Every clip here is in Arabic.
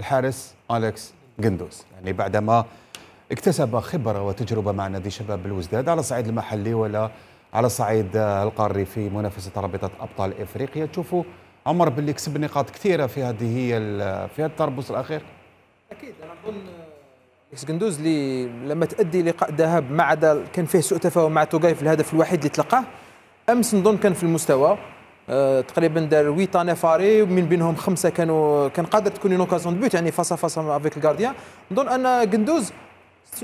الحارس اليكس جندوس يعني بعدما اكتسب خبره وتجربه مع نادي شباب الوزداد على الصعيد المحلي ولا على الصعيد القاري في منافسه رابطه ابطال افريقيا تشوفوا عمر باللي كسب نقاط كثيره في هذه هي في هذا التربص الاخير اكيد انا اظن اليكس جندوز اللي لما تأدي لقاء ذهب ما عدا كان فيه سوء تفاهم مع في الهدف الوحيد اللي تلقاه امس نظن كان في المستوى آه، تقريبا دار 8 ان من ومن بينهم خمسه كانوا كان قادر تكون اون اوكازيون دو بوت يعني فاصا فاصا افيك الكارديان نظن ان غندوز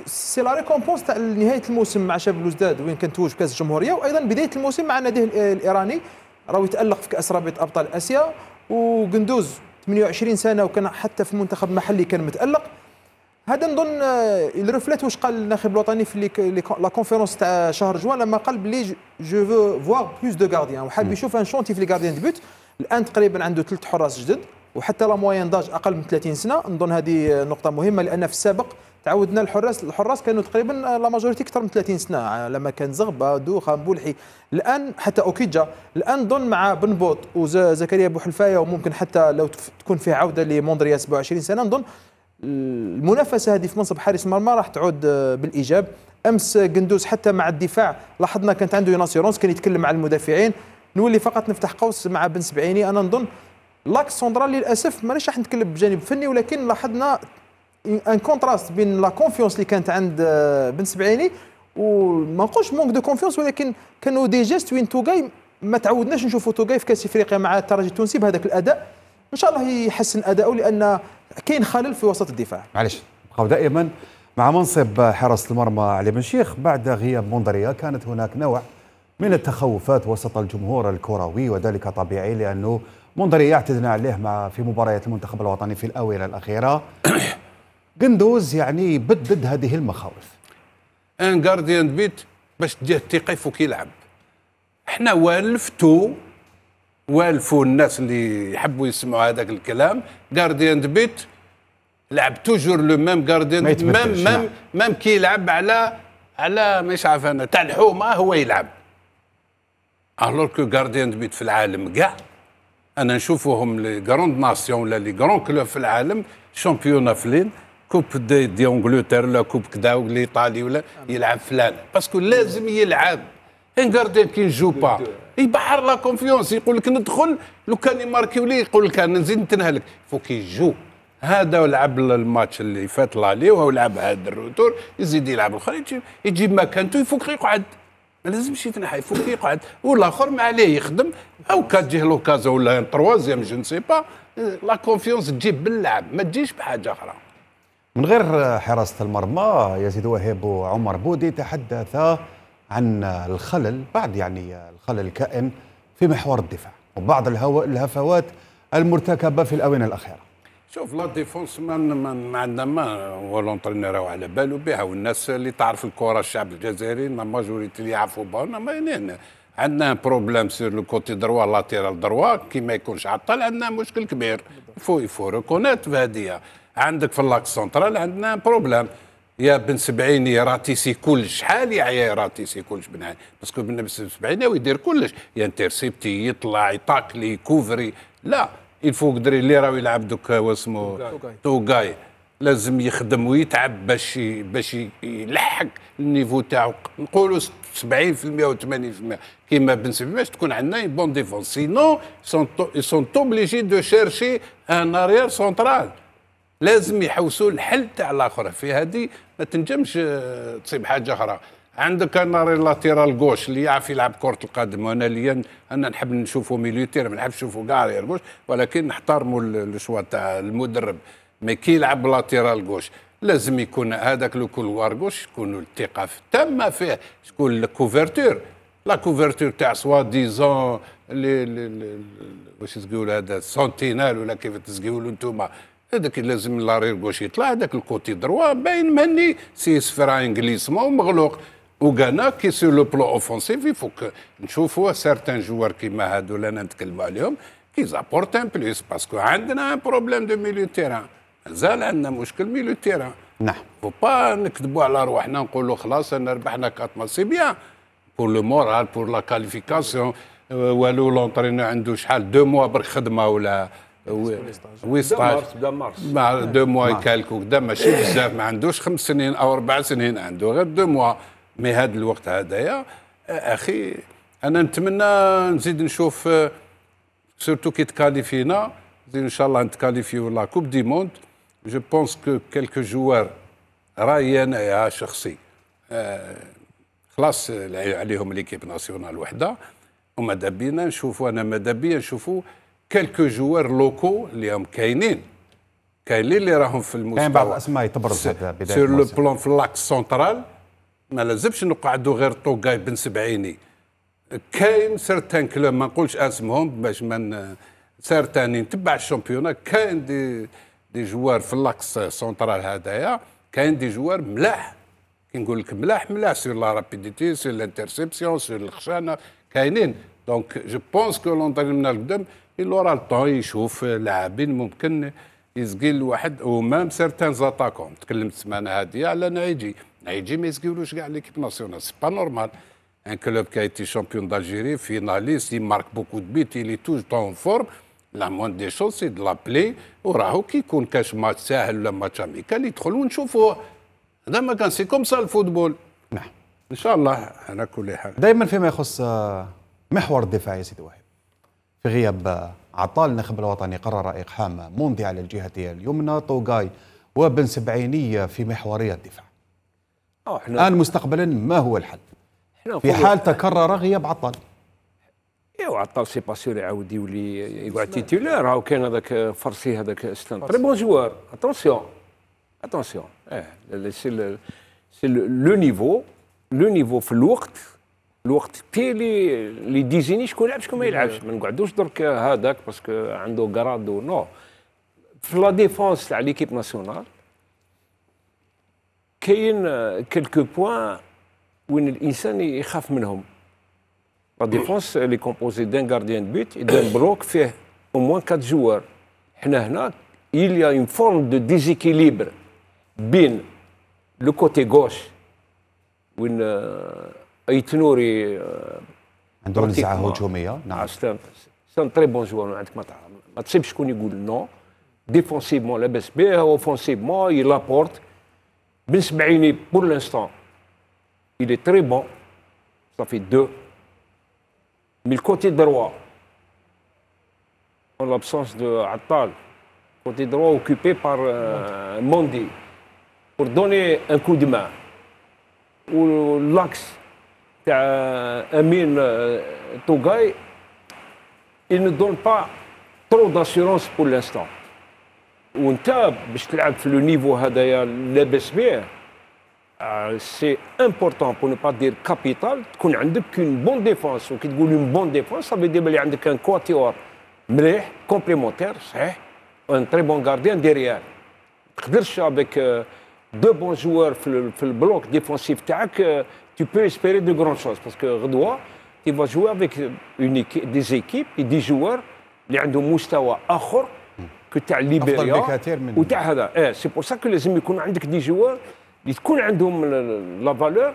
سي لا ريكومبونس تاع نهايه الموسم مع شباب بلوزداد وين كان توج كاس الجمهوريه وايضا بدايه الموسم مع ناديه الايراني راهو يتالق في كاس رابطه ابطال اسيا وغندوز 28 سنه وكان حتى في المنتخب المحلي كان متالق هذا نظن الرفلات آه، واش قال الناخب الوطني في لا كونفيرونس تاع شهر جوان لما قال بلي جو فو فواغ بلوس دو غارديان وحاب يشوف ان شونتي في لي غارديان دو بوت الان تقريبا عنده ثلاث حراس جدد وحتى لا موين داج اقل من 30 سنه نظن هذه آه، نقطه مهمه لان في السابق تعودنا الحراس الحراس كانوا تقريبا لا آه، ماجوريتي اكثر من 30 سنه لما كان زغبه دو بولحي الان حتى اوكيجا الان نظن مع بن بوط وزكريا بوحلفايه وممكن حتى لو تكون فيه عوده لموندريا 27 سنه نظن المنافسه هذه في منصب حارس المرمى راح تعود آه، بالايجاب امس آه، قندوز حتى مع الدفاع لاحظنا كانت عنده يناسيرونس كان يتكلم مع المدافعين نولي فقط نفتح قوس مع بن سبعيني انا نظن لاكس سونترال للاسف مانيش راح نتكلم بجانب فني ولكن لاحظنا ان كونتراست بين لا كونفيونس اللي كانت عند آه، بن سبعيني وما نقولش مونك دو كونفيونس ولكن كانوا دي جيست وين جاي ما تعودناش نشوفوا جاي في كاس افريقيا مع الترجي التونسي بهذاك الاداء ان شاء الله يحسن اداؤه لان كاين خلل في وسط الدفاع معلش بقاو دائما مع منصب حراسه المرمى علي بن شيخ بعد غياب موندريا كانت هناك نوع من التخوفات وسط الجمهور الكروي وذلك طبيعي لانه موندريا اعتدنا عليه مع في مباريات المنتخب الوطني في الاونه الاخيره قندوز يعني بدد هذه المخاوف ان جارديان بيت باش تديه الثقه يفوك يلعب احنا والفتو والفوا الناس اللي يحبوا يسمعوا هذاك الكلام جارديان بيت لعب توجور لو ميم غاردين ميم ميم ميم كي يلعب على على مش عارف انا تاع الحومه هو يلعب الوغ كو جارديان بيت في العالم كاع انا نشوفوهم لي غروند ناسيون ولا لي غرون كلوب في العالم شامبيون فلين كوب دي, دي انجلترا ولا كوب كدا ولا ايطالي ولا يلعب فلان باسكو لازم يلعب ان جارديان كي نجو با يبحر لا كونفيونس يقول لك ندخل لو كان يماركيو لي يقول لك انا نزيد نتنهلك فو كي يجو هذا ولعب الماتش اللي فات لالي وهو لعب هذا الروتور يزيد يلعب الاخر يجيب مكانته يفك يقعد ما لازمش يتنحى يفك يقعد والاخر ما عليه يخدم او كتجيه لوكازا ولا تروازيام جو نسي با لا كونفيونس تجيب باللعب ما تجيش بحاجه اخرى من غير حراسه المرمى يزيد وهيب وعمر بودي تحدث عن الخلل بعد يعني الخلل الكائن في محور الدفاع وبعض الهفوات المرتكبه في الاونه الاخيره شوف لا ديفونس ما عندنا ما هو راهو على باله بها والناس اللي تعرف الكره الشعب الجزائري ما ماجوريتي اللي يعرفوا بها ما عندنا بروبليم سير لو كوتي دروا لاتيرال دروا كي ما يكونش عطل عندنا مشكل كبير فو يفو ريكونيت في عندك في اللاك سنترال عندنا بروبليم يا بن سبعيني راتيسي كلش شحال يا راتيسي كلش بن باسكو بن سبعيني يدير كلش ينترسيبتي يطلع يطاكلي يكوفري لا الفو دري اللي راه يلعب دوك واسمو توغاي لازم يخدم ويتعب باش باش يلحق النيفو تاعو نقولوا 70% و 80% كيما بن باش تكون عندنا بون ديفونس سينو سون اوبليجي دو شيرشي ان اريير سونترال لازم يحوسوا الحل تاع الاخر في هذه ما تنجمش آه، تصيب حاجه اخرى عندك انا لاتيرال غوش اللي يعرف يلعب كره القدم وانا ليا انا نحب نشوفه ميليتير ما نحبش نشوفه كاع ريال غوش ولكن نحترموا الشوا تاع المدرب مي كي يلعب لاتيرال غوش لازم يكون هذاك لو كولوار غوش يكون الثقه تامه فيه شكون الكوفرتور لا كوفرتور تاع سوا ديزون لي واش تقول هذا سونتينال ولا كيف تقولوا انتم هذاك لازم لارير غوش يطلع هذاك الكوتي دروا باين مهني سي سفرا انجليزمون مغلوق وغانا كي سو لو بلو اوفونسيف يفوك نشوفوا سارتان جوار كيما هادو اللي انا عليهم كي زابورت ان بليس باسكو عندنا ان بروبليم دو ميليو تيران مازال عندنا مشكل ميليو تيران نعم فو با نكذبوا على رواحنا نقولوا خلاص انا ربحنا كات ماتش سي بيان بور لو مورال بور لا كاليفيكاسيون والو لونترينور عنده شحال دو موا برك خدمه ولا وي ستاج بدا مارس مع دو موا كالكو كدا ماشي بزاف ما عندوش خمس سنين او اربع سنين عنده غير دو موا مي هذا الوقت هذايا اخي انا نتمنى نزيد نشوف آه، سورتو كي تكاليفينا ان شاء الله نتكاليفيو لا كوب دي موند جو بونس كو كيلكو جوار رايي انايا شخصي آه، خلاص عليهم ليكيب ناسيونال وحده وماذا بينا نشوفوا انا ماذا بيا نشوفوا كيلكو جوار لوكو اللي هم كاينين كاينين اللي راهم في المستوى كاين بعض الاسماء تبرز سور لو بلون في لاك سونترال ما لازمش نقعدوا غير طوكاي بن سبعيني كاين سيرتان كلوب ما نقولش اسمهم باش ما سيرتان نتبع الشامبيونا كاين دي دي جوار في اللاكس سونترال هذايا كاين دي جوار ملاح كي نقول لك ملاح ملاح سور لا رابيديتي سور لانترسيبسيون سور الخشانه كاينين دونك جو بونس كو لونترينمون القدام il aura le temps يشوف لاعبين ممكن يزقي الواحد ومام سيرتان زاتاكون تكلمت السمانه هذه على نعيجي يجي ما يسكيولوش كاع ليكيب ناسيونال سي با نورمال ان كلوب كي ايتي شامبيون دالجيري فيناليست يل مارك بوكو دو بيت يلي توج طون فورم لا موان دي شوز سي دو لابلي وراهو كي يكون كاش ماتش ساهل ولا ماتش اميكال يدخل ونشوفوه هذا ما كان سي كوم سا الفوتبول نعم ان شاء الله على كل حال دائما فيما يخص آه، محور الدفاع يا سيدي واحد في غياب آه، عطال النخب الوطني قرر اقحام موندي على الجهه اليمنى طوغاي وبن سبعينيه في محوريه الدفاع الان مستقبلا ما هو الحل؟ في حال تكرر غياب عطال ايوا عطال سي با سور يعاود يولي يقعد تيتولار هاو كان هذاك فرسي هذاك ستان تري بون جوار اتونسيون اتونسيون اه سي سي لو نيفو لو نيفو في الوقت الوقت تي لي لي ديزيني شكون يلعب شكون ما يلعبش ما نقعدوش درك هذاك باسكو عنده كراد نو في لا ديفونس تاع ليكيب ناسيونال كاين آه، كيلكو بوان وين الانسان يخاف منهم لا ديفونس لي كومبوزي دان غارديان بيت دان بلوك فيه او موان كات جوار حنا هنا il y a une forme de déséquilibre بين لو كوتي غوش وين ايتنوري عندهم نزعه هجوميه نعم سان سان تري بون جوار عندك ما تعرف ما تصيبش شكون يقول نو ديفونسيفمون لاباس به اوفونسيفمون يلابورت Smaïni, pour l'instant, il est très bon. Ça fait deux. Mais le côté droit, en l'absence de Attal, côté droit occupé par euh, Mondi, pour donner un coup de main, ou l'axe euh, mine euh, Togaï, il ne donne pas trop d'assurance pour l'instant. وانت باش تلعب في لو نيفو هذايا لاباس بيه سي امبورتون بو نو با دير كابيتال تكون عندك اون بون ديفونس وكي تقول اون بون ديفونس صافي دير بلي عندك ان كواتيور مليح كومبليمونتير صحيح ان تري بون غارديان ما تقدرش افيك دو بون جوار في, في البلوك ديفونسيف تاعك تو بو اسبيري دو grandes شوز باسكو غدوا غدوه tu vas jouer avec une, des équipes et des اللي عندهم مستوى اخر كو تاع ليبيريا وتاع هذا اه سي بور سا كو لازم يكون عندك دي جوار اللي تكون عندهم لا فالور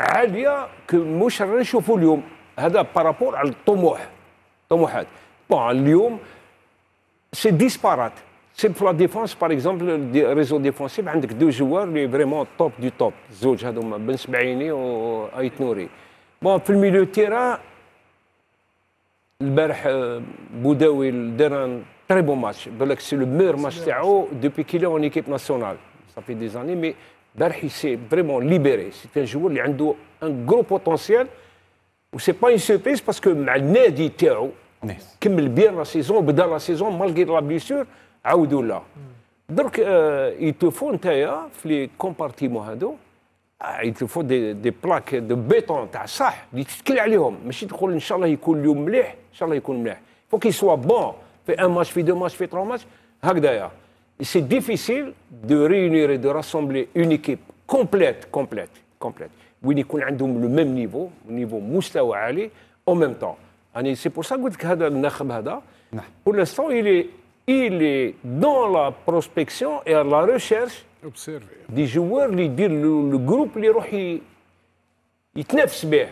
عاليه مش رانا نشوفوا اليوم هذا بارابور على الطموح طموحات بون اليوم سي ديسبارات سي في لا ديفونس باغ اكزومبل ريزو ديفونسيف عندك دو جوار اللي فريمون توب دي توب الزوج هذوما بن سبعيني وايت نوري بون في الميليو تيران البارح بوداوي دار très bon match. C'est le meilleur match depuis qu'il est en équipe nationale. Ça fait des années, mais il s'est vraiment libéré. C'est un joueur qui a un gros potentiel. Ce n'est pas une surprise parce que l'année Théo, qui met bien la saison, au la saison, malgré la blessure, là. Hmm. Donc, euh, il te faut un les compartiments, ah, il te faut des, plaques de béton, ça, Il faut qu'il soit bon fait un match, fait deux matchs, fait trois matchs. C'est difficile de réunir et de rassembler une équipe complète, complète, complète. oui, ont le même niveau, le niveau Moustawa Ali, en même temps. Ah, c'est pour ça que pour l'instant, il est, il est dans la prospection et à la recherche des joueurs, les, le, le groupe, les rohi. يتنافس به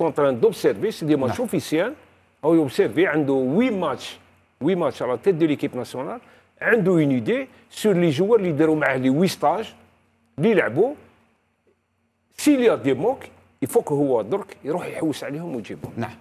en train des matchs officiels il officiels. ماتش اوفيسيال il a 8 matchs. 8 ماتش على تيت دو ليكيب ناسيونال عنده اون ايدي سور لي جوار اللي داروا معاه لي 8 ستاج اللي لعبوا سيليا دي موك يفوق هو درك يروح يحوس عليهم ويجيبهم نعم